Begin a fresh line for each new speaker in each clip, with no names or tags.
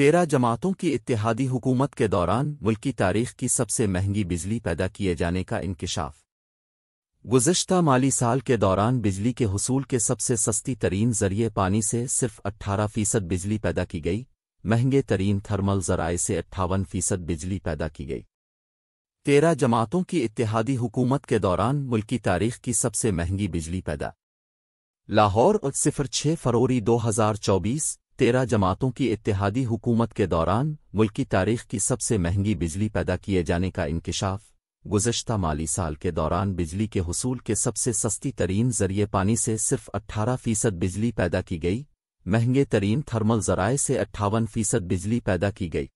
तेरह जमातों की इतिहादी हुकूमत के दौरान मुल्की तारीख की सबसे महंगी बिजली पैदा किए जाने का इंकशाफ गुजशत माली साल के दौरान बिजली के हसूल के सबसे सस्ती तरीन जरिए पानी से सिर्फ 18 फीसद बिजली पैदा की गई महंगे तरीन थर्मल जराए से अट्ठावन फीसद बिजली पैदा की गई तेरह जमातों की इतिहादी हुकूमत के दौरान मुल्की तारीख की सबसे महंगी बिजली पैदा लाहौर और सिफर छः फरवरी 2024 तेरह जमातों की इतिहादी हुकूमत के दौरान मुल्की तारीख की सबसे महंगी बिजली पैदा किए जाने का इंकशाफ गुजशत माली साल के दौरान बिजली के हसूल के सबसे सस्ती तरीन जरिए पानी से सिर्फ अट्ठारह फीसद बिजली पैदा की गई महंगे तरीन थर्मल जराए से अट्ठावन फीसद बिजली पैदा की गई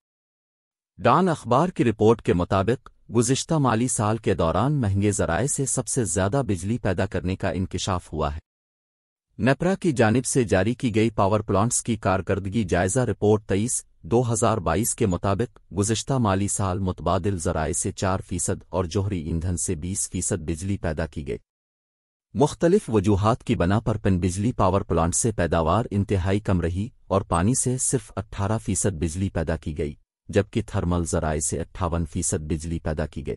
डान अखबार की रिपोर्ट के मुताबिक गुजश्ता माली साल के दौरान महंगे जराए से सबसे ज्यादा बिजली पैदा करने का इंकशाफ हुआ है नेपरा की जानिब से जारी की गई पावर प्लांट्स की कारकर्दगी जायजा रिपोर्ट तेईस 2022 के मुताबिक गुजशत माली साल मुतबादल जराए से चार फीसद और जोहरी ईंधन से बीस फीसद बिजली पैदा की गई मुख्तलिफ वजूहत की बना पर पिन बिजली पावर प्लांट से पैदावार इंतहाई कम रही और पानी से सिर्फ अट्ठारह फीसद बिजली पैदा की गई जबकि थर्मल जराए से अट्ठावन फीसद बिजली पैदा की गई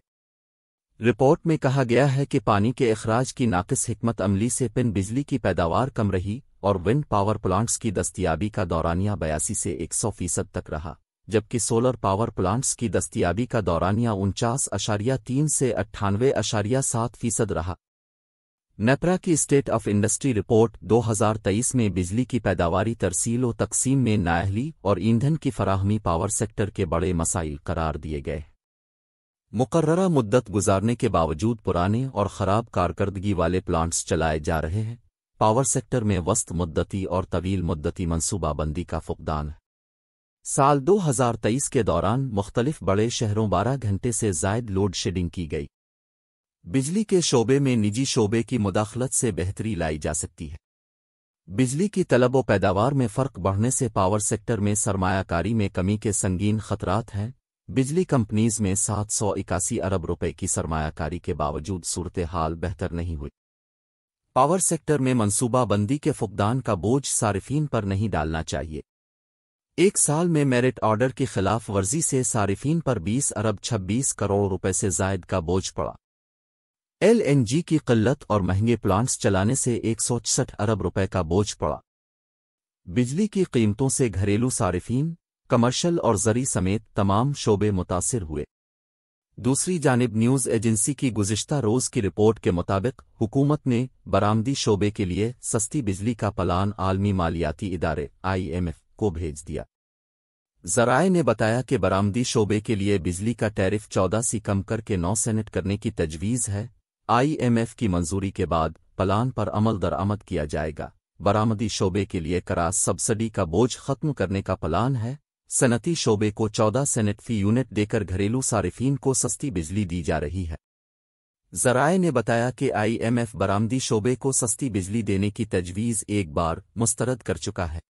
रिपोर्ट में कहा गया है कि पानी के अखराज की नाकस हमत अमली से पिन बिजली की पैदावार कम रही और विंड पावर प्लांट्स की दस्तियाबी का दौरानिया बयासी से एक सौ फीसद तक रहा जबकि सोलर पावर प्लांट्स की दस्तियाबी का दौरानिया उनचास अशारिया तीन से अट्ठानवे अशारिया सात फीसद रहा नेपरा की स्टेट ऑफ इंडस्ट्री रिपोर्ट 2023 में बिजली की पैदावारी तरसील व तकसीम में नाहली और ईंधन की फराहमी पावर सेक्टर के बड़े मसाइल करार दिए गए मुकर्रा मुद्दत गुजारने के बावजूद पुराने और ख़राब कारकर्दगी वाले प्लांट्स चलाए जा रहे हैं पावर सेक्टर में वस्त मुद्दती और तवील मुद्दती मनसूबाबंदी का फुकदान है साल 2023 के दौरान मुख्तलिफ बड़े शहरों 12 घंटे से जायद लोड शेडिंग की गई बिजली के शोबे में निजी शोबे की मुदाखलत से बेहतरी लाई जा सकती है बिजली की तलब व पैदावार में फ़र्क बढ़ने से पावर सेक्टर में सरमायाकारी में कमी के संगीन खतरात हैं बिजली कंपनीज में सात सौ इक्यासी अरब रुपए की सरमायाकारी के बावजूद सूरत हाल बेहतर नहीं हुई पावर सेक्टर में मनसूबाबंदी के फुकदान का बोझ सार्फिन पर नहीं डालना चाहिए एक साल में मेरिट ऑर्डर की खिलाफ वर्जी से सार्फिन पर 20 अरब 26 करोड़ रुपए से जायद का बोझ पड़ा एलएनजी की किल्लत और महंगे प्लांट्स चलाने से एक अरब रुपए का बोझ पड़ा बिजली की कीमतों से घरेलू सार्फिन कमर्शल और जरी समेत तमाम शोबे मुतासर हुए दूसरी जानब न्यूज़ एजेंसी की गुजशत रोज़ की रिपोर्ट के मुताबिक हुकूमत ने बरामदी शोबे के लिए सस्ती बिजली का पलान आलमी मालियाती इदारे आईएमएफ को भेज दिया जराए ने बताया कि बरामदी शोबे के लिए बिजली का टैरिफ चौदह सी कम करके नौ सेनेट करने की तजवीज़ है आईएमएफ की मंजूरी के बाद पलान पर अमल दरामद किया जाएगा बरामदी शोबे के लिए करा सब्सिडी का बोझ खत्म करने का पलान है सनती शोबे को 14 सेनेट फी यूनिट देकर घरेलू सारिफिन को सस्ती बिजली दी जा रही है जराए ने बताया कि आईएमएफ बरामदी शोबे को सस्ती बिजली देने की तजवीज़ एक बार मुस्तरद कर चुका है